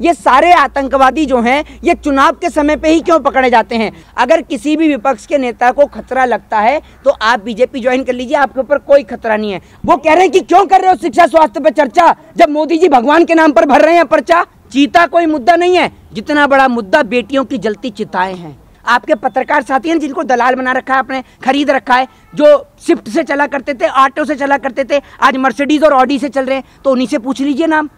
ये सारे आतंकवादी जो हैं ये चुनाव के समय पे ही क्यों पकड़े जाते हैं अगर किसी भी विपक्ष के नेता को खतरा लगता है तो आप बीजेपी ज्वाइन कर लीजिए आपके ऊपर कोई खतरा नहीं है वो कह रहे हैं कि क्यों कर रहे हो शिक्षा स्वास्थ्य पर चर्चा जब मोदी जी भगवान के नाम पर भर रहे हैं पर्चा चीता कोई मुद्दा नहीं है जितना बड़ा मुद्दा बेटियों की जलती चिताएं हैं आपके पत्रकार साथी हैं जिनको दलाल बना रखा है आपने खरीद रखा है जो शिफ्ट से चला करते थे ऑटो से चला करते थे आज मर्सिडीज और ऑडी से चल रहे हैं तो उन्हीं से पूछ लीजिए नाम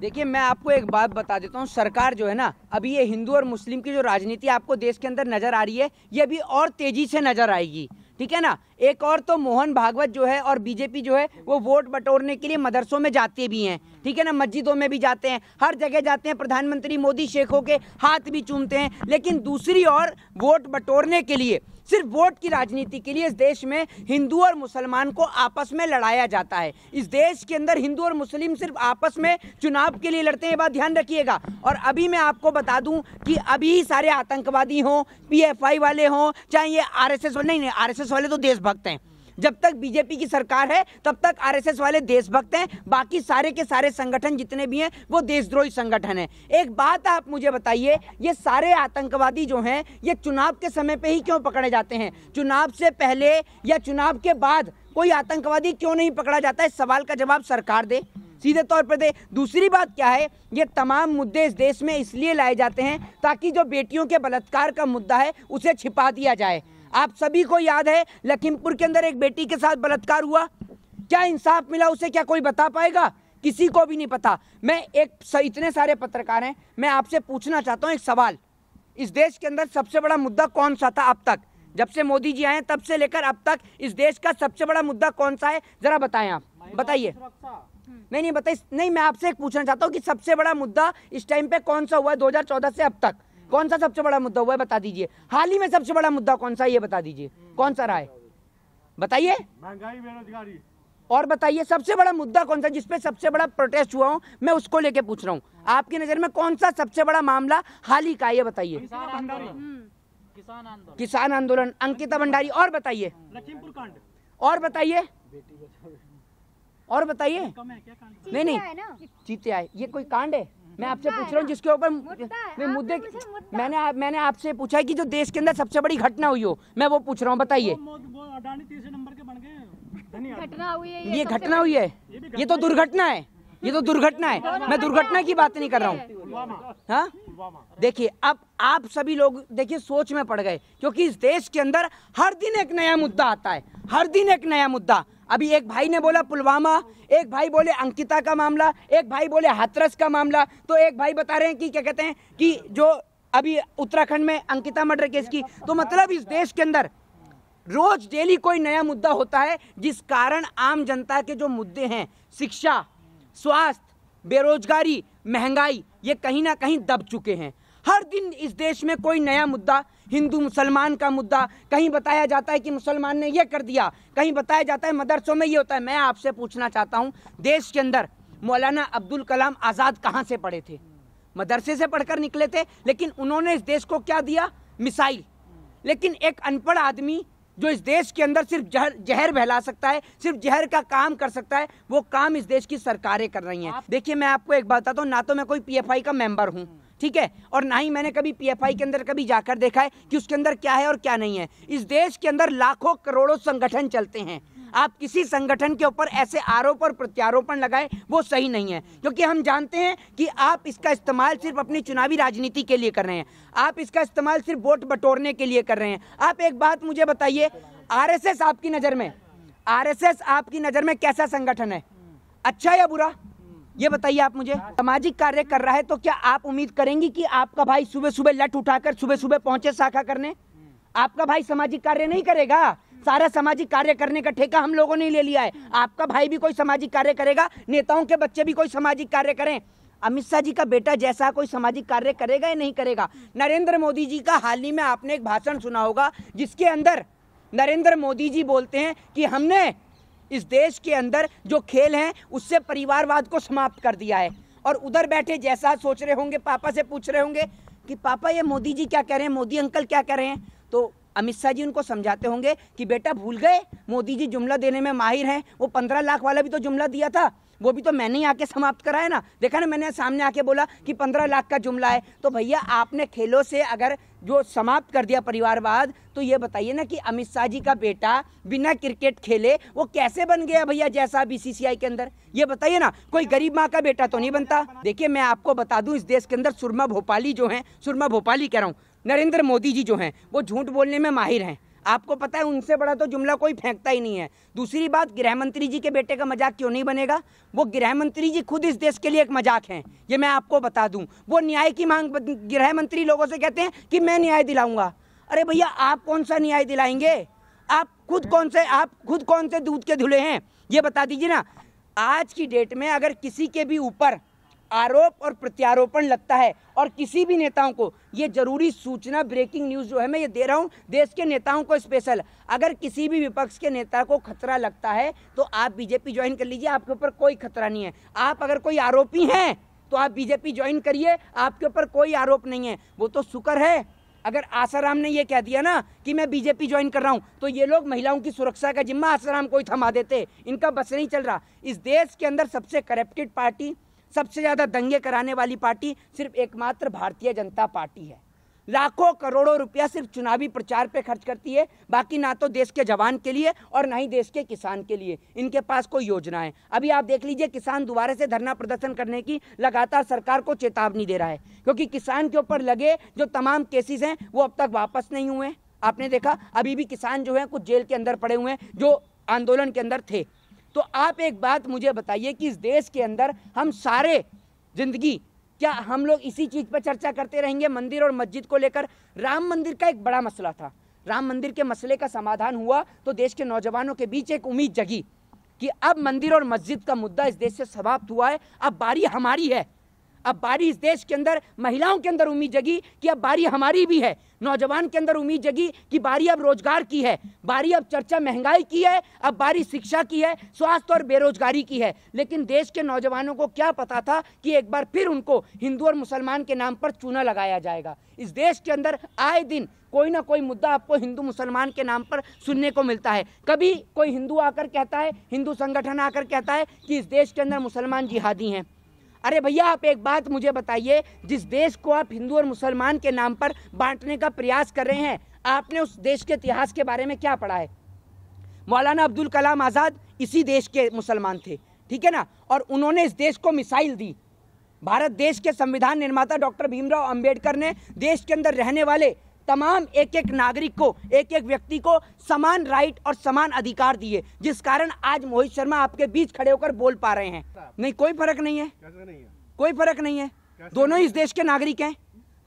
देखिए मैं आपको एक बात बता देता हूँ सरकार जो है ना अभी ये हिंदू और मुस्लिम की जो राजनीति आपको देश के अंदर नजर आ रही है ये अभी और तेजी से नजर आएगी ठीक है ना एक और तो मोहन भागवत जो है और बीजेपी जो है वो वोट बटोरने के लिए मदरसों में जाते भी हैं ठीक है ना मस्जिदों में भी जाते हैं हर जगह जाते हैं प्रधानमंत्री मोदी शेखों के हाथ भी चूमते हैं लेकिन दूसरी ओर वोट बटोरने के लिए सिर्फ वोट की राजनीति के लिए इस देश में हिंदू और मुसलमान को आपस में लड़ाया जाता है इस देश के अंदर हिंदू और मुस्लिम सिर्फ आपस में चुनाव के लिए लड़ते हैं ये बात ध्यान रखिएगा और अभी मैं आपको बता दूं कि अभी सारे आतंकवादी हों पी वाले हों चाहे ये आर वाले नहीं नहीं आर वाले तो देशभक्त हैं जब तक बीजेपी की सरकार है तब तक आरएसएस वाले देशभक्त हैं बाकी सारे के सारे संगठन जितने भी हैं वो देशद्रोही संगठन हैं एक बात आप मुझे बताइए ये सारे आतंकवादी जो हैं ये चुनाव के समय पर ही क्यों पकड़े जाते हैं चुनाव से पहले या चुनाव के बाद कोई आतंकवादी क्यों नहीं पकड़ा जाता है सवाल का जवाब सरकार दे सीधे तौर पर दे दूसरी बात क्या है ये तमाम मुद्दे इस देश में इसलिए लाए जाते हैं ताकि जो बेटियों के बलात्कार का मुद्दा है उसे छिपा दिया जाए आप सभी को याद है लखीमपुर के अंदर एक बेटी के साथ बलात्कार हुआ क्या इंसाफ मिला उसे क्या कोई बता पाएगा किसी को भी नहीं पता मैं एक इतने सारे पत्रकार हैं मैं आपसे पूछना चाहता हूं एक सवाल इस देश के अंदर सबसे बड़ा मुद्दा कौन सा था अब तक जब से मोदी जी आए तब से लेकर अब तक इस देश का सबसे बड़ा मुद्दा कौन सा है जरा बताएं आप बताइए हम्म। नहीं नहीं बताइए नहीं मैं आपसे एक पूछना चाहता हूँ कि सबसे बड़ा मुद्दा इस टाइम पे कौन सा हुआ है दो से अब तक कौन सा सबसे बड़ा मुद्दा हुआ है बता दीजिए हाल ही में सबसे बड़ा मुद्दा कौन सा ये बता दीजिए कौन सा रहा है बताइए महंगाई बेरोजगारी और बताइए सबसे बड़ा मुद्दा कौन सा जिसपे सबसे बड़ा प्रोटेस्ट हुआ हूँ मैं उसको लेके पूछ रहा हूँ आपकी नज़र में कौन सा सबसे बड़ा मामला हाल ही का ये बताइए किसान आंदोलन हम्म। अंकिता भंडारी और बताइए हम्म। लखीमपुर कांड और बताइए और बताइए नहीं नहीं चीते आए ये कोई कांड है मैं आपसे पूछ रहा हूँ जिसके ऊपर मुद्दे मैंने आ, मैंने आपसे पूछा कि जो देश के अंदर सबसे बड़ी घटना हुई हो मैं वो पूछ रहा हूँ बताइए घटना हुई है ये तो घटना हुई है ये तो दुर्घटना है ये तो दुर्घटना है मैं दुर्घटना की बात नहीं कर रहा हूँ हाँ? देखिए अब आप सभी लोग देखिए सोच में पड़ गए क्योंकि इस देश के अंदर हर दिन एक नया मुद्दा आता है हर दिन एक नया मुद्दा अभी एक भाई ने बोला पुलवामा एक भाई बोले अंकिता का मामला एक भाई बोले हाथरस का मामला तो एक भाई बता रहे हैं कि क्या कहते हैं कि जो अभी उत्तराखंड में अंकिता मर्डर केस की तो मतलब इस देश के अंदर रोज डेली कोई नया मुद्दा होता है जिस कारण आम जनता के जो मुद्दे हैं शिक्षा स्वास्थ्य बेरोजगारी महंगाई ये कहीं ना कहीं दब चुके हैं हर दिन इस देश में कोई नया मुद्दा हिंदू मुसलमान का मुद्दा कहीं बताया जाता है कि मुसलमान ने यह कर दिया कहीं बताया जाता है मदरसों में ये होता है मैं आपसे पूछना चाहता हूँ देश के अंदर मौलाना अब्दुल कलाम आज़ाद कहाँ से पढ़े थे मदरसे से पढ़कर निकले थे लेकिन उन्होंने इस देश को क्या दिया मिसाइल लेकिन एक अनपढ़ आदमी जो इस देश के अंदर सिर्फ जहर जहर बहला सकता है सिर्फ जहर का काम कर सकता है वो काम इस देश की सरकारें कर रही हैं देखिए मैं आपको एक बात बताता हूँ ना तो मैं कोई पीएफआई का मेंबर हूँ ठीक है और ना ही मैंने कभी पीएफआई के अंदर कभी जाकर देखा है कि उसके अंदर क्या है और क्या नहीं है इस देश के अंदर लाखों करोड़ों संगठन चलते हैं आप किसी संगठन के ऊपर ऐसे आरोप और प्रत्यारोपण लगाए वो सही नहीं है क्योंकि हम जानते हैं कि आप इसका इस्तेमाल सिर्फ अपनी चुनावी राजनीति के लिए कर रहे हैं आप इसका इस्तेमाल सिर्फ वोट बटोरने के लिए कर रहे हैं आप एक बात मुझे बताइए आरएसएस आपकी नज़र में आरएसएस आपकी नज़र में कैसा संगठन है अच्छा या बुरा ये बताइए आप मुझे सामाजिक कार्य कर रहा है तो क्या आप उम्मीद करेंगी कि आपका भाई सुबह सुबह लट उठाकर सुबह सुबह पहुंचे शाखा करने आपका भाई सामाजिक कार्य नहीं करेगा सारा सामाजिक कार्य करने का ठेका हम लोगों ने ले लिया है आपका भाई भी कोई सामाजिक कार्य करेगा नेताओं के बच्चे भी कोई सामाजिक कार्य करें अमित शाह जी का बेटा जैसा कोई सामाजिक कार्य करेगा या नहीं करेगा नरेंद्र मोदी जी का हाल ही में आपने एक भाषण सुना होगा जिसके अंदर नरेंद्र मोदी जी बोलते हैं कि हमने इस देश के अंदर जो खेल हैं उससे परिवारवाद को समाप्त कर दिया है और उधर बैठे जैसा सोच रहे होंगे पापा से पूछ रहे होंगे कि पापा ये मोदी जी क्या कह रहे हैं मोदी अंकल क्या कह रहे हैं तो अमित शाह जी उनको समझाते होंगे कि बेटा भूल गए मोदी जी जुमला देने में माहिर हैं वो पंद्रह लाख वाला भी तो जुमला दिया था वो भी तो मैंने ही आके समाप्त करा है ना देखा ना मैंने सामने आके बोला कि पंद्रह लाख का जुमला है तो भैया आपने खेलों से अगर जो समाप्त कर दिया परिवारवाद तो ये बताइए ना कि अमित शाह जी का बेटा बिना क्रिकेट खेले वो कैसे बन गया भैया जैसा बीसीसीआई के अंदर ये बताइए ना कोई गरीब माँ का बेटा तो नहीं बनता देखिए मैं आपको बता दू इस देश के अंदर सुरमा भोपाली जो है सुरमा भोपाली कह रहा हूँ नरेंद्र मोदी जी जो हैं वो झूठ बोलने में माहिर हैं आपको पता है उनसे बड़ा तो जुमला कोई फेंकता ही नहीं है दूसरी बात गृह मंत्री जी के बेटे का मजाक क्यों नहीं बनेगा वो गृह मंत्री जी खुद इस देश के लिए एक मजाक हैं ये मैं आपको बता दूं वो न्याय की मांग गृह मंत्री लोगों से कहते हैं कि मैं न्याय दिलाऊंगा अरे भैया आप कौन सा न्याय दिलाएंगे आप खुद कौन से आप खुद कौन से दूध के धुले हैं ये बता दीजिए ना आज की डेट में अगर किसी के भी ऊपर आरोप और प्रत्यारोपण लगता है और किसी भी नेताओं को ये जरूरी सूचना ब्रेकिंग न्यूज़ जो है मैं ये दे रहा हूँ देश के नेताओं को स्पेशल अगर किसी भी विपक्ष के नेता को खतरा लगता है तो आप बीजेपी ज्वाइन कर लीजिए आपके ऊपर कोई खतरा नहीं है आप अगर कोई आरोपी हैं तो आप बीजेपी ज्वाइन करिए आपके ऊपर कोई आरोप नहीं है वो तो शुक्र है अगर आसाराम ने ये कह दिया ना कि मैं बीजेपी ज्वाइन कर रहा हूँ तो ये लोग महिलाओं की सुरक्षा का जिम्मा आसाराम को ही थमा देते इनका बस नहीं चल रहा इस देश के अंदर सबसे करप्टेड पार्टी सबसे ज़्यादा दंगे कराने वाली पार्टी सिर्फ एकमात्र भारतीय जनता पार्टी है लाखों करोड़ों रुपया सिर्फ चुनावी प्रचार पे खर्च करती है बाकी ना तो देश के जवान के लिए और ना ही देश के किसान के लिए इनके पास कोई योजना है अभी आप देख लीजिए किसान दोबारा से धरना प्रदर्शन करने की लगातार सरकार को चेतावनी दे रहा है क्योंकि किसान के ऊपर लगे जो तमाम केसेस हैं वो अब तक वापस नहीं हुए आपने देखा अभी भी किसान जो है कुछ जेल के अंदर पड़े हुए हैं जो आंदोलन के अंदर थे तो आप एक बात मुझे बताइए कि इस देश के अंदर हम सारे जिंदगी क्या हम लोग इसी चीज़ पर चर्चा करते रहेंगे मंदिर और मस्जिद को लेकर राम मंदिर का एक बड़ा मसला था राम मंदिर के मसले का समाधान हुआ तो देश के नौजवानों के बीच एक उम्मीद जगी कि अब मंदिर और मस्जिद का मुद्दा इस देश से समाप्त हुआ है अब बारी हमारी है अब बारी इस देश के अंदर महिलाओं के अंदर उम्मीद जगी कि अब बारी हमारी भी है नौजवान के अंदर उम्मीद जगी कि बारी अब रोजगार की है बारी अब चर्चा महंगाई की है अब बारी शिक्षा की है स्वास्थ्य और बेरोजगारी की है लेकिन देश के नौजवानों को क्या पता था कि एक बार फिर उनको हिंदू और मुसलमान के नाम पर चूना लगाया जाएगा इस देश के अंदर आए दिन कोई ना कोई मुद्दा आपको हिंदू मुसलमान के नाम पर सुनने को मिलता है कभी कोई हिंदू आकर कहता है हिंदू संगठन आकर कहता है कि इस देश के अंदर मुसलमान जिहादी हैं अरे भैया आप एक बात मुझे बताइए जिस देश को आप हिंदू और मुसलमान के नाम पर बांटने का प्रयास कर रहे हैं आपने उस देश के इतिहास के बारे में क्या पढ़ा है मौलाना अब्दुल कलाम आज़ाद इसी देश के मुसलमान थे ठीक है ना और उन्होंने इस देश को मिसाइल दी भारत देश के संविधान निर्माता डॉक्टर भीमराव अंबेडकर ने देश के अंदर रहने वाले तमाम एक एक नागरिक को एक एक व्यक्ति को समान राइट और समान अधिकार दिए जिस कारण आज मोहित शर्मा आपके बीच खड़े होकर बोल पा रहे हैं नहीं कोई फर्क नहीं है कोई फर्क नहीं है दोनों इस देश के नागरिक हैं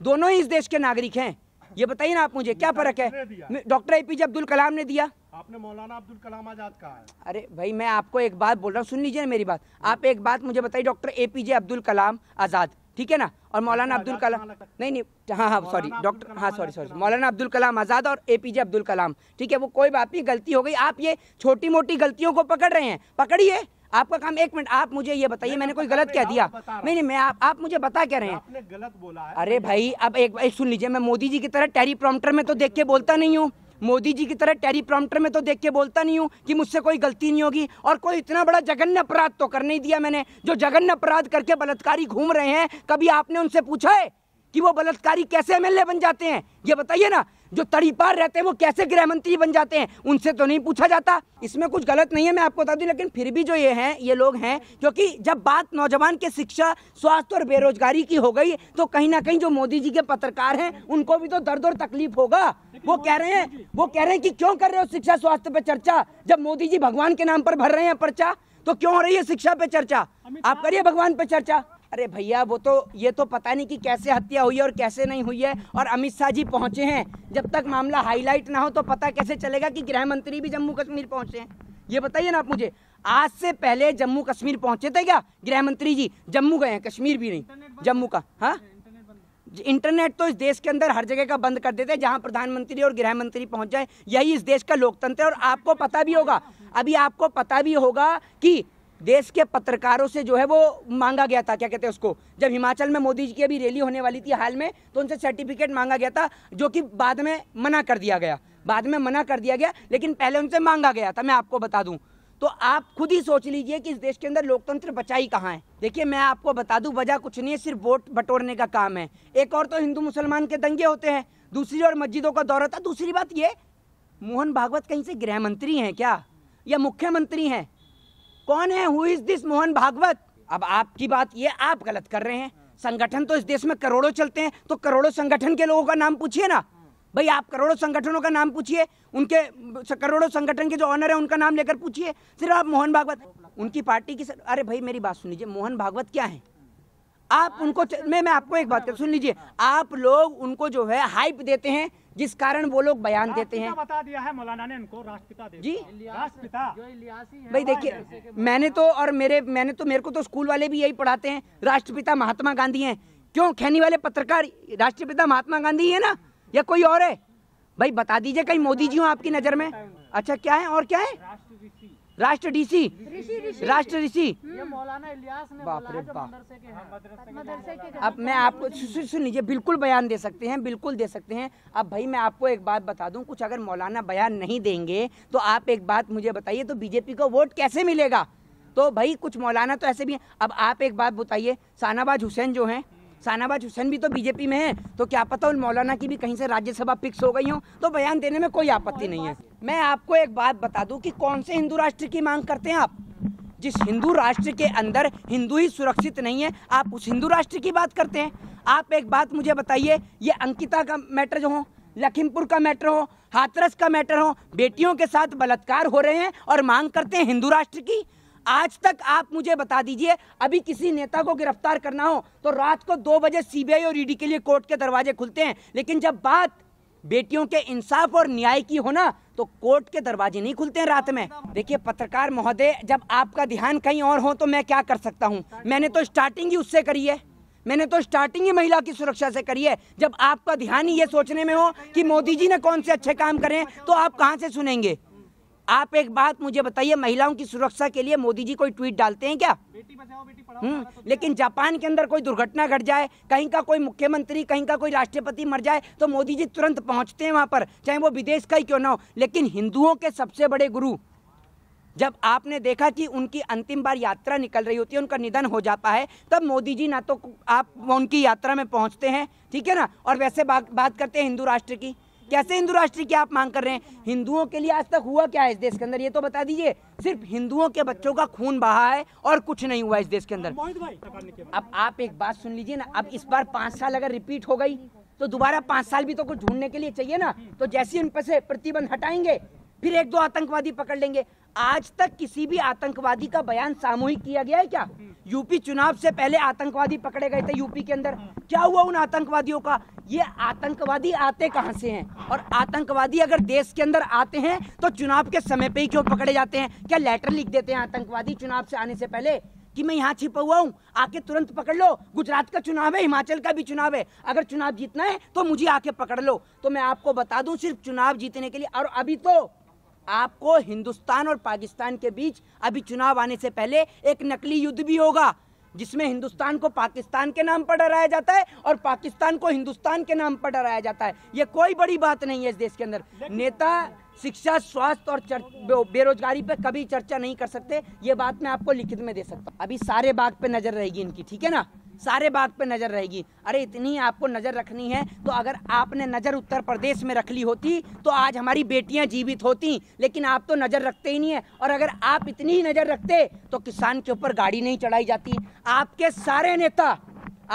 दोनों ही इस देश के नागरिक हैं ये बताइए ना आप मुझे क्या फर्क है डॉक्टर ए पीजे अब्दुल कलाम ने दिया आपने मौलाना अब्दुल कलाम आजाद कहा है अरे भाई मैं आपको एक बात बोल रहा हूँ सुन लीजिए मेरी बात आप एक बात मुझे बताइए डॉक्टर ए पीजे अब्दुल कलाम आजाद ठीक है ना और मौलाना अच्छा, अब्दुल कलाम नहीं नहीं हाँ हाँ सॉरी डॉक्टर हाँ सॉरी सॉरी मौलाना अब्दुल कलाम आज़ाद और ए पी जे अब्दुल कलाम ठीक है वो कोई बात नहीं गलती हो गई आप ये छोटी मोटी गलतियों को पकड़ रहे हैं पकड़िए आपका काम एक मिनट आप मुझे ये बताइए मैंने कोई गलत क्या दिया नहीं नहीं मैं आप, आप मुझे बता क्या रहे हैं आपने गलत बोला है अरे भाई अब एक, एक सुन लीजिए मैं मोदी जी की तरह टेरी प्रॉम्प्टर में तो देख के बोलता नहीं हूँ मोदी जी की तरह टेरी प्रॉम्प्टर में तो देख के बोलता नहीं हूँ कि मुझसे कोई गलती नहीं होगी और कोई इतना बड़ा जघन्य अपराध तो कर नहीं दिया मैंने जो जघन्य अपराध करके बलात्कारी घूम रहे हैं कभी आपने उनसे पूछा है कि वो बलात्कारी कैसे एमएलए बन जाते हैं ये बताइए ना जो तड़ीपार रहते हैं वो कैसे गृह मंत्री बन जाते हैं उनसे तो नहीं पूछा जाता इसमें कुछ गलत नहीं है मैं आपको बता दूं लेकिन फिर भी जो ये हैं ये लोग हैं क्योंकि जब बात नौजवान के शिक्षा स्वास्थ्य और बेरोजगारी की हो गई तो कहीं ना कहीं जो मोदी जी के पत्रकार हैं उनको भी तो दर्द और तकलीफ होगा वो कह रहे हैं वो कह रहे हैं कि क्यों कर रहे हो शिक्षा स्वास्थ्य पर चर्चा जब मोदी जी भगवान के नाम पर भर रहे हैं पर्चा तो क्यों हो रही है शिक्षा पे चर्चा आप करिए भगवान पे चर्चा अरे भैया वो तो ये तो पता नहीं कि कैसे हत्या हुई है और कैसे नहीं हुई है और अमित शाह जी पहुंचे हैं जब तक मामला हाईलाइट ना हो तो पता कैसे चलेगा कि गृह मंत्री भी जम्मू कश्मीर पहुंचे हैं ये बताइए ना आप मुझे आज से पहले जम्मू कश्मीर पहुंचे थे क्या गृह मंत्री जी जम्मू गए हैं कश्मीर भी नहीं जम्मू का हाँ इंटरनेट तो इस देश के अंदर हर जगह का बंद कर देते हैं जहां प्रधानमंत्री और गृह मंत्री पहुंच जाए यही इस देश का लोकतंत्र है और आपको पता भी होगा अभी आपको पता भी होगा कि देश के पत्रकारों से जो है वो मांगा गया था क्या कहते हैं उसको जब हिमाचल में मोदी जी की अभी रैली होने वाली थी हाल में तो उनसे सर्टिफिकेट मांगा गया था जो कि बाद में मना कर दिया गया बाद में मना कर दिया गया लेकिन पहले उनसे मांगा गया था मैं आपको बता दूं तो आप खुद ही सोच लीजिए कि इस देश के अंदर लोकतंत्र बचा ही कहाँ है देखिए मैं आपको बता दूं वजह कुछ नहीं है सिर्फ वोट बटोरने का काम है एक और तो हिंदू मुसलमान के दंगे होते हैं दूसरी और मस्जिदों का दौरा था दूसरी बात ये मोहन भागवत कहीं से गृह मंत्री हैं क्या या मुख्यमंत्री हैं कौन है who is this Mohan Bhagwat अब आपकी बात ये आप गलत कर रहे हैं संगठन तो इस देश में करोड़ों चलते हैं तो करोड़ों संगठन के लोगों का नाम पूछिए ना भाई आप करोड़ों संगठनों का नाम पूछिए उनके करोड़ों संगठन के जो ऑनर है उनका नाम लेकर पूछिए सिर्फ आप मोहन भागवत उनकी पार्टी की सर, अरे भाई मेरी बात सुन लीजिए मोहन भागवत क्या है आप उनको मैं मैं आपको एक बात कर सुन लीजिए आप लोग उनको जो है हाइप देते हैं जिस कारण वो लोग बयान देते हैं बता दिया है मौलाना ने इनको राष्ट्रपिता जी राष्ट्रपिता भाई देखिए मैंने तो और मेरे मैंने तो मेरे को तो स्कूल वाले भी यही पढ़ाते हैं राष्ट्रपिता महात्मा गांधी हैं क्यों खैनी वाले पत्रकार राष्ट्रपिता महात्मा गांधी है ना या कोई और है भाई बता दीजिए कहीं मोदी जी हो आपकी नजर में अच्छा क्या है और क्या है राष्ट्र डीसी राष्ट्र ऋषि बाप रे बाप अब मैं आपको सुन लीजिए बिल्कुल बयान दे सकते हैं बिल्कुल दे सकते हैं अब भाई मैं आपको एक बात बता दूं कुछ अगर मौलाना बयान नहीं देंगे तो आप एक बात मुझे बताइए तो बीजेपी को वोट कैसे मिलेगा तो भाई कुछ मौलाना तो ऐसे भी हैं अब आप एक बात बताइए सानाबाज हुसैन जो हैं सानाबाज हुसैन भी तो बीजेपी में है तो क्या पता उन मौलाना की भी कहीं से राज्यसभा फिक्स हो गई हो तो बयान देने में कोई आपत्ति नहीं है मैं आपको एक बात बता दूं कि कौन से हिंदू राष्ट्र की मांग करते हैं आप जिस हिंदू राष्ट्र के अंदर हिंदू ही सुरक्षित नहीं है आप उस हिंदू राष्ट्र की बात करते हैं आप एक बात मुझे बताइए ये अंकिता का मैटर जो हो लखीमपुर का मैटर हो हाथरस का मैटर हो बेटियों के साथ बलात्कार हो रहे हैं और मांग करते हैं हिंदू राष्ट्र की आज तक आप मुझे बता दीजिए अभी किसी नेता को गिरफ्तार करना हो तो रात को दो बजे सीबीआई और ईडी e के लिए कोर्ट के दरवाजे खुलते हैं लेकिन जब बात बेटियों के इंसाफ और न्याय की हो ना तो कोर्ट के दरवाजे नहीं खुलते हैं रात में देखिए पत्रकार महोदय जब आपका ध्यान कहीं और हो तो मैं क्या कर सकता हूँ मैंने तो स्टार्टिंग ही उससे करी है मैंने तो स्टार्टिंग ही महिला की सुरक्षा से करी है जब आपका ध्यान ही ये सोचने में हो कि मोदी जी ने कौन से अच्छे काम करें तो आप कहाँ से सुनेंगे आप एक बात मुझे बताइए महिलाओं की सुरक्षा के लिए मोदी जी कोई ट्वीट डालते हैं क्या बेटी बचाओ बेटी पढ़ाओ हम्म, तो लेकिन जापान के अंदर कोई दुर्घटना घट जाए कहीं का कोई मुख्यमंत्री कहीं का कोई राष्ट्रपति मर जाए तो मोदी जी तुरंत पहुंचते हैं वहां पर चाहे वो विदेश का ही क्यों ना हो लेकिन हिंदुओं के सबसे बड़े गुरु जब आपने देखा कि उनकी अंतिम बार यात्रा निकल रही होती है उनका निधन हो जाता है तब मोदी जी ना तो आप उनकी यात्रा में पहुंचते हैं ठीक है ना और वैसे बात बात करते हैं हिंदू राष्ट्र की कैसे हिंदू राष्ट्र की आप मांग कर रहे हैं हिंदुओं के लिए आज तक हुआ क्या है इस देश के अंदर ये तो बता दीजिए सिर्फ हिंदुओं के बच्चों का खून बहा है और कुछ नहीं हुआ इस देश के अंदर अब आप एक बात सुन लीजिए ना अब इस बार पांच साल अगर रिपीट हो गई तो दोबारा पांच साल भी तो कुछ ढूंढने के लिए चाहिए ना तो जैसे उन पर से प्रतिबंध हटाएंगे फिर एक दो आतंकवादी पकड़ लेंगे आज तक किसी भी आतंकवादी का बयान सामूहिक किया गया है क्या यूपी चुनाव से पहले आतंकवादी पकड़े गए थे यूपी के अंदर हाँ। क्या हुआ उन आतंकवादियों का ये आतंकवादी आते कहां से हैं और आतंकवादी अगर देश के अंदर आते हैं तो चुनाव के समय पे ही क्यों पकड़े जाते हैं क्या लेटर लिख देते हैं आतंकवादी चुनाव से आने से पहले कि मैं यहाँ छिपा हुआ हूँ आके तुरंत पकड़ लो गुजरात का चुनाव है हिमाचल का भी चुनाव है अगर चुनाव जीतना है तो मुझे आके पकड़ लो तो मैं आपको बता दूं सिर्फ चुनाव जीतने के लिए और अभी तो आपको हिंदुस्तान और पाकिस्तान के बीच अभी चुनाव आने से पहले एक नकली युद्ध भी होगा जिसमें हिंदुस्तान को पाकिस्तान के नाम पर डराया जाता है और पाकिस्तान को हिंदुस्तान के नाम पर डराया जाता है ये कोई बड़ी बात नहीं है इस देश के अंदर नेता शिक्षा स्वास्थ्य और बेरोजगारी पे कभी चर्चा नहीं कर सकते ये बात मैं आपको लिखित में दे सकता हूँ अभी सारे बाग पे नजर रहेगी इनकी ठीक है ना सारे बात पे नज़र रहेगी अरे इतनी आपको नज़र रखनी है तो अगर आपने नज़र उत्तर प्रदेश में रख ली होती तो आज हमारी बेटियां जीवित होती लेकिन आप तो नज़र रखते ही नहीं है और अगर आप इतनी ही नज़र रखते तो किसान के ऊपर गाड़ी नहीं चढ़ाई जाती आपके सारे नेता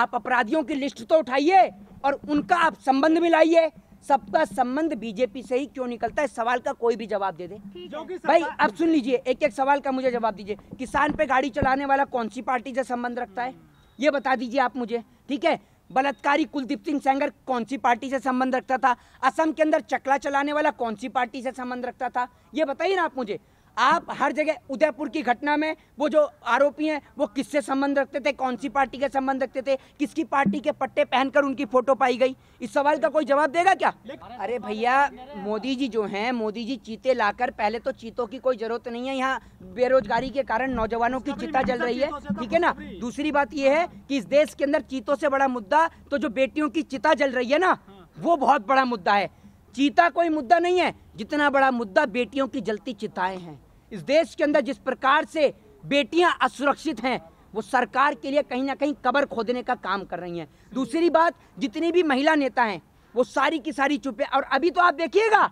आप अपराधियों की लिस्ट तो उठाइए और उनका आप संबंध भी लाइए सबका संबंध बीजेपी से ही क्यों निकलता है सवाल का कोई भी जवाब दे दे भाई अब सुन लीजिए एक एक सवाल का मुझे जवाब दीजिए किसान पे गाड़ी चलाने वाला कौन सी पार्टी से संबंध रखता है ये बता दीजिए आप मुझे ठीक है बलात्कारी कुलदीप सिंह सेंगर कौन सी पार्टी से संबंध रखता था असम के अंदर चकला चलाने वाला कौन सी पार्टी से संबंध रखता था ये बताइए ना आप मुझे आप हर जगह उदयपुर की घटना में वो जो आरोपी हैं वो किससे संबंध रखते थे कौन सी पार्टी के संबंध रखते थे किसकी पार्टी के पट्टे पहनकर उनकी फोटो पाई गई इस सवाल का कोई जवाब देगा क्या अरे भैया मोदी जी जो हैं मोदी जी चीते लाकर पहले तो चीतों की कोई जरूरत नहीं है यहाँ बेरोजगारी के कारण नौजवानों की चिता जल रही है ठीक है ना दूसरी बात यह है कि इस देश के अंदर चीतों से बड़ा मुद्दा तो जो बेटियों की चिता जल रही है ना वो बहुत बड़ा मुद्दा है चीता कोई मुद्दा नहीं है जितना बड़ा मुद्दा बेटियों की जलती चिताएं हैं इस देश के अंदर जिस प्रकार से बेटियां असुरक्षित हैं वो सरकार के लिए कहीं ना कहीं कबर खोदने का काम कर रही हैं दूसरी बात जितनी भी महिला नेता हैं वो सारी की सारी चुपे और अभी तो आप देखिएगा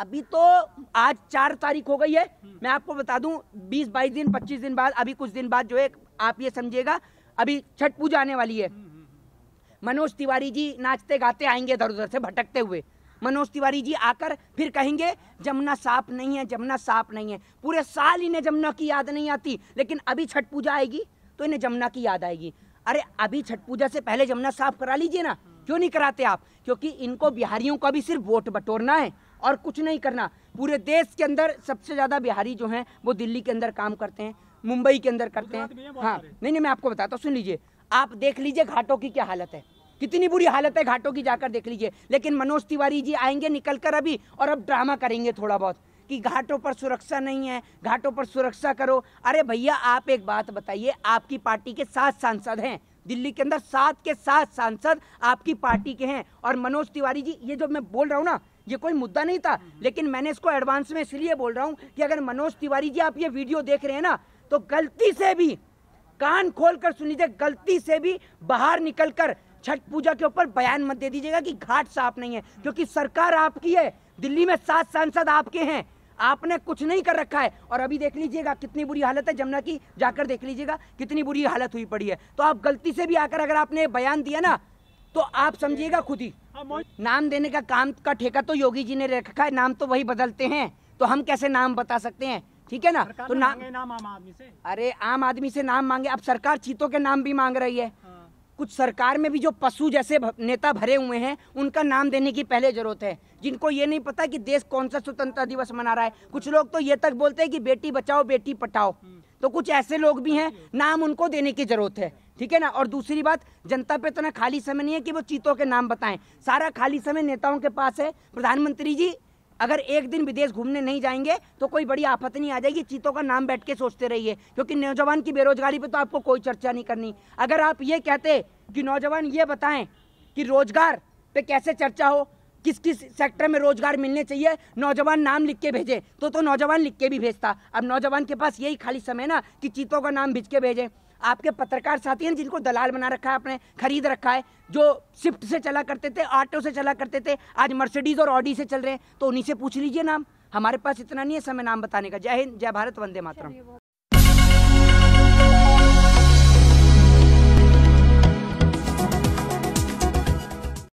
अभी तो आज चार तारीख हो गई है मैं आपको बता दूं बीस बाईस दिन पच्चीस दिन बाद अभी कुछ दिन बाद जो है आप ये समझिएगा अभी छठ पूजा आने वाली है मनोज तिवारी जी नाचते गाते आएंगे इधर उधर से भटकते हुए मनोज तिवारी जी आकर फिर कहेंगे जमुना साफ नहीं है जमुना साफ नहीं है पूरे साल इन्हें जमुना की याद नहीं आती लेकिन अभी छठ पूजा आएगी तो इन्हें जमुना की याद आएगी अरे अभी छठ पूजा से पहले जमुना साफ करा लीजिए ना क्यों नहीं कराते आप क्योंकि इनको बिहारियों को भी सिर्फ वोट बटोरना है और कुछ नहीं करना पूरे देश के अंदर सबसे ज़्यादा बिहारी जो हैं वो दिल्ली के अंदर काम करते हैं मुंबई के अंदर करते हैं हाँ नहीं नहीं मैं आपको बताता हूँ सुन लीजिए आप देख लीजिए घाटों की क्या हालत है कितनी बुरी हालत है घाटों की जाकर देख लीजिए लेकिन मनोज तिवारी जी आएंगे निकल कर अभी और अब ड्रामा करेंगे थोड़ा बहुत कि घाटों पर सुरक्षा नहीं है घाटों पर सुरक्षा करो अरे भैया आप एक बात बताइए आपकी पार्टी के सात सांसद हैं दिल्ली के अंदर सात के सात सांसद आपकी पार्टी के हैं और मनोज तिवारी जी ये जो मैं बोल रहा हूँ ना ये कोई मुद्दा नहीं था लेकिन मैंने इसको एडवांस में इसलिए बोल रहा हूँ कि अगर मनोज तिवारी जी आप ये वीडियो देख रहे हैं ना तो गलती से भी कान खोल कर सुन लीजिए गलती से भी बाहर निकल कर छठ पूजा के ऊपर बयान मत दे दीजिएगा कि घाट साफ नहीं है क्योंकि सरकार आपकी है दिल्ली में सात सांसद आपके हैं आपने कुछ नहीं कर रखा है और अभी देख लीजिएगा कितनी बुरी हालत है जमुना की जाकर देख लीजिएगा कितनी बुरी हालत हुई पड़ी है तो आप गलती से भी आकर अगर आपने बयान दिया ना तो आप समझिएगा खुद ही नाम देने का काम का ठेका तो योगी जी ने रखा है नाम तो वही बदलते हैं तो हम कैसे नाम बता सकते हैं ठीक है ना तो, तो ना, नाम आम आदमी से अरे आम आदमी से नाम मांगे अब सरकार चीतों के नाम भी मांग रही है कुछ सरकार में भी जो पशु जैसे नेता भरे हुए हैं उनका नाम देने की पहले ज़रूरत है जिनको ये नहीं पता कि देश कौन सा स्वतंत्रता दिवस मना रहा है कुछ लोग तो ये तक बोलते हैं कि बेटी बचाओ बेटी पटाओ तो कुछ ऐसे लोग भी हैं नाम उनको देने की ज़रूरत है ठीक है ना और दूसरी बात जनता पे इतना तो खाली समय नहीं है कि वो चीतों के नाम बताएं सारा खाली समय नेताओं के पास है प्रधानमंत्री जी अगर एक दिन विदेश घूमने नहीं जाएंगे तो कोई बड़ी आफत नहीं आ जाएगी चीतों का नाम बैठ के सोचते रहिए क्योंकि नौजवान की बेरोजगारी पे तो आपको कोई चर्चा नहीं करनी अगर आप ये कहते कि नौजवान ये बताएं कि रोजगार पे कैसे चर्चा हो किस किस सेक्टर में रोजगार मिलने चाहिए नौजवान नाम लिख के भेजे तो तो नौजवान लिख के भी भेजता अब नौजवान के पास यही खाली समय ना कि चीतों का नाम भिज के भेजें आपके पत्रकार साथी हैं जिनको दलाल बना रखा है आपने खरीद रखा है जो स्विफ्ट से चला करते थे ऑटो से चला करते थे आज मर्सिडीज़ और ऑडी से चल रहे हैं तो उन्हीं से पूछ लीजिए नाम हमारे पास इतना नहीं है समय नाम बताने का जय हिंद जय भारत वंदे मातरम